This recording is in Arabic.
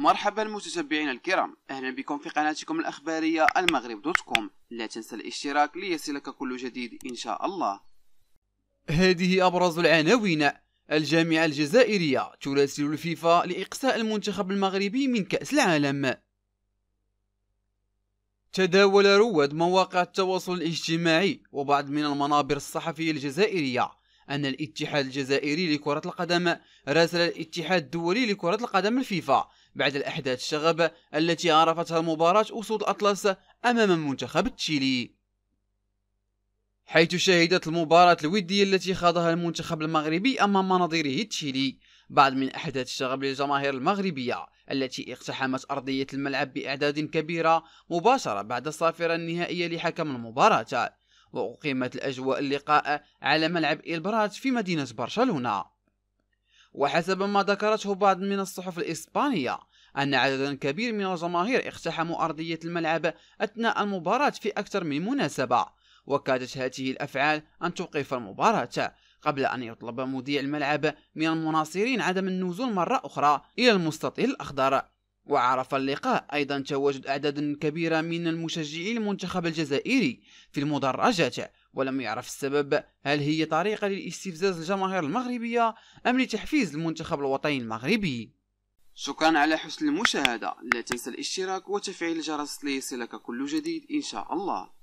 مرحبا متتبعينا الكرام اهلا بكم في قناتكم الاخباريه المغرب دوت كوم لا تنسى الاشتراك ليصلك كل جديد ان شاء الله هذه ابرز العناوين الجامعه الجزائريه تراسل الفيفا لاقصاء المنتخب المغربي من كاس العالم تداول رواد مواقع التواصل الاجتماعي وبعض من المنابر الصحفيه الجزائريه أن الاتحاد الجزائري لكرة القدم راسل الاتحاد الدولي لكرة القدم الفيفا بعد الأحداث الشغبة التي عرفتها مباراة أسود أطلس أمام منتخب تشيلي حيث شهدت المباراة الودية التي خاضها المنتخب المغربي أمام نظيره تشيلي بعض من أحداث الشغب للجماهير المغربية التي اقتحمت أرضية الملعب بأعداد كبيرة مباشرة بعد الصافرة النهائية لحكم المباراة وأقيمت الأجواء اللقاء على ملعب إلبرات في مدينة برشلونة وحسب ما ذكرته بعض من الصحف الإسبانية أن عددا كبير من الجماهير اقتحموا أرضية الملعب أثناء المباراة في أكثر من مناسبة وكادت هذه الأفعال أن توقف المباراة قبل أن يطلب مذيع الملعب من المناصرين عدم النزول مرة أخرى إلى المستطيل الأخضر وعرف اللقاء أيضا تواجد أعداد كبيرة من المشجعين المنتخب الجزائري في المدرجات ولم يعرف السبب هل هي طريقة للاستفزاز الجماهير المغربية أم لتحفيز المنتخب الوطني المغربي شكرا على حسن المشاهدة لا تنسى الاشتراك وتفعيل الجرس ليصلك كل جديد إن شاء الله